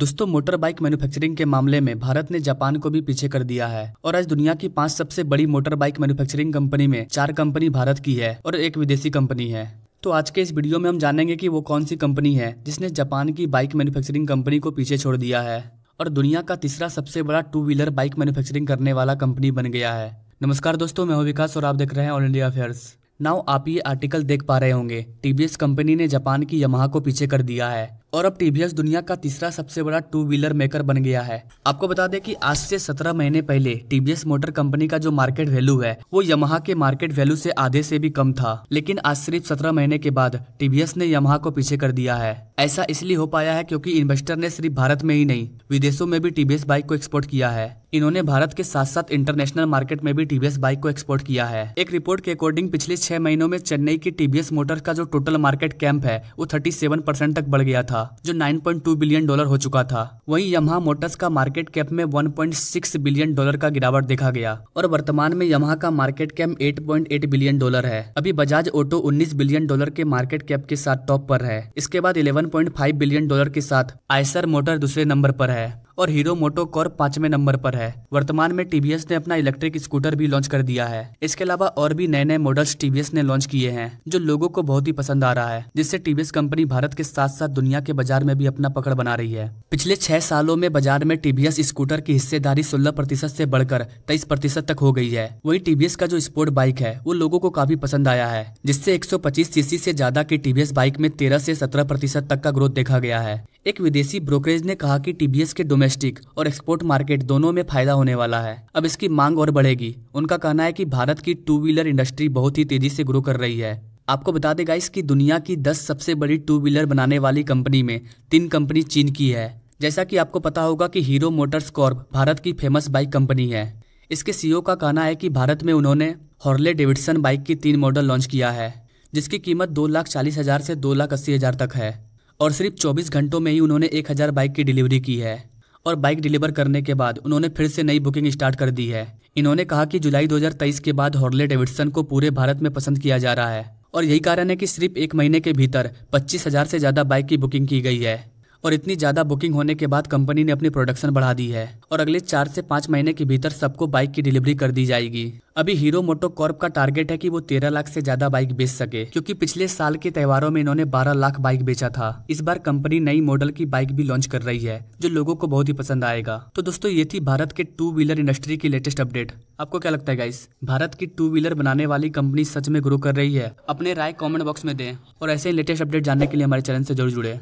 दोस्तों motor bike manufacturing के मामले में भारत ने जापान को भी पीछे कर दिया है और आज दुनिया की पांच सबसे बड़ी मोटर बाइक मैन्युफैक्चरिंग कंपनी में चार कंपनी भारत की है और एक विदेशी कंपनी है तो आज के इस वीडियो में हम जानेंगे कि वो कौन सी कंपनी है जिसने जापान की बाइक मैन्युफैक्चरिंग कंपनी को पीछे छोड़ दिया है और दुनिया का तीसरा सबसे बड़ा टू व्हीलर बाइक मैन्युफैक्चरिंग करने वाला कंपनी बन गया है नमस्कार दोस्तों मैं हूं विकास और आप देख रहे हैं ऑल इंडिया अफेयर्स नाउ आप ये आर्टिकल देख पा रहे होंगे टीबीएस कंपनी ने जापान की यमहा को पीछे कर दिया है और अब टीवीएस दुनिया का तीसरा सबसे बड़ा टू व्हीलर मेकर बन गया है आपको बता दें कि आज से 17 महीने पहले टीवीएस मोटर कंपनी का जो मार्केट वैल्यू है वो यमहा के मार्केट वैल्यू से आधे से भी कम था लेकिन आज सिर्फ 17 महीने के बाद टीवीएस ने यमहा को पीछे कर दिया है ऐसा इसलिए हो पाया है क्योंकि इन्वेस्टर ने सिर्फ भारत में ही नहीं विदेशों में भी टीवीएस बाइक को एक्सपोर्ट किया है इन्होंने भारत के साथ साथ इंटरनेशनल मार्केट में भी टीवीएस बाइक को एक्सपोर्ट किया है एक रिपोर्ट के अकॉर्डिंग पिछले छह महीनों में चेन्नई की टीवीएस मोटर का जो टोटल मार्केट कैंप है वो 37 परसेंट तक बढ़ गया था था जो 9.2 बिलियन डॉलर हो चुका था वहीं यमहा मोटर्स का मार्केट कैप में 1.6 बिलियन डॉलर का गिरावट देखा गया और वर्तमान में यमहा का मार्केट कैप 8.8 बिलियन डॉलर है अभी बजाज ऑटो उन्नीस बिलियन डॉलर के मार्केट कैप के साथ टॉप पर है इसके बाद इलेवन बिलियन डॉलर के साथ आयसर मोटर दूसरे नंबर पर है और हीरो मोटो कॉर पांचवे नंबर पर है वर्तमान में टीवीएस ने अपना इलेक्ट्रिक स्कूटर भी लॉन्च कर दिया है इसके अलावा और भी नए नए मॉडल्स टीवीएस ने लॉन्च किए हैं जो लोगों को बहुत ही पसंद आ रहा है जिससे टीवीएस कंपनी भारत के साथ साथ दुनिया के बाजार में भी अपना पकड़ बना रही है पिछले छह सालों में बाजार में टीवीएस स्कूटर की हिस्सेदारी सोलह प्रतिशत ऐसी बढ़कर तेईस प्रतिशत तक हो गई है वही टीवीएस का जो स्पोर्ट बाइक है वो लोगों को काफी पसंद आया है जिससे एक सीसी से ज्यादा की टीवीएस बाइक में तेरह से सत्रह प्रतिशत तक का ग्रोथ देखा गया है एक विदेशी ब्रोकरेज ने कहा कि टीबीएस के डोमेस्टिक और एक्सपोर्ट मार्केट दोनों में फायदा होने वाला है अब इसकी मांग और बढ़ेगी उनका कहना है कि भारत की टू व्हीलर इंडस्ट्री बहुत ही तेजी से ग्रो कर रही है आपको बता देगा इसकी दुनिया की दस सबसे बड़ी टू व्हीलर बनाने वाली कंपनी में तीन कंपनी चीन की है जैसा कि आपको पता होगा कि हीरो मोटर्स कॉर्प भारत की फेमस बाइक कंपनी है इसके सीईओ e का कहना है कि भारत में उन्होंने हॉर्ले डेविडसन बाइक की तीन मॉडल लॉन्च किया है जिसकी कीमत दो लाख चालीस हजार से दो लाख अस्सी हजार तक है और सिर्फ 24 घंटों में ही उन्होंने 1000 बाइक की डिलीवरी की है और बाइक डिलीवर करने के बाद उन्होंने फिर से नई बुकिंग स्टार्ट कर दी है इन्होंने कहा कि जुलाई 2023 के बाद हॉर्ले डेविडसन को पूरे भारत में पसंद किया जा रहा है और यही कारण है कि सिर्फ एक महीने के भीतर पच्चीस हजार से ज़्यादा बाइक की बुकिंग की गई है और इतनी ज़्यादा बुकिंग होने के बाद कंपनी ने अपनी प्रोडक्शन बढ़ा दी है और अगले चार से पाँच महीने के भीतर सबको बाइक की डिलीवरी कर दी जाएगी अभी हीरो मोटो कॉर्प का टारगेट है कि वो तेरह लाख से ज्यादा बाइक बेच सके क्योंकि पिछले साल के त्योहारों में इन्होंने बारह लाख बाइक बेचा था इस बार कंपनी नई मॉडल की बाइक भी लॉन्च कर रही है जो लोगों को बहुत ही पसंद आएगा तो दोस्तों ये थी भारत के टू व्हीलर इंडस्ट्री की लेटेस्ट अपडेट आपको क्या लगता है गाइस भारत की टू व्हीलर बनाने वाली कंपनी सच में ग्रो कर रही है अपने राय कॉमेंट बॉक्स में दें और ऐसे ही लेटेस्ट अपडेट जानने के लिए हमारे चैनल से जरूर जुड़े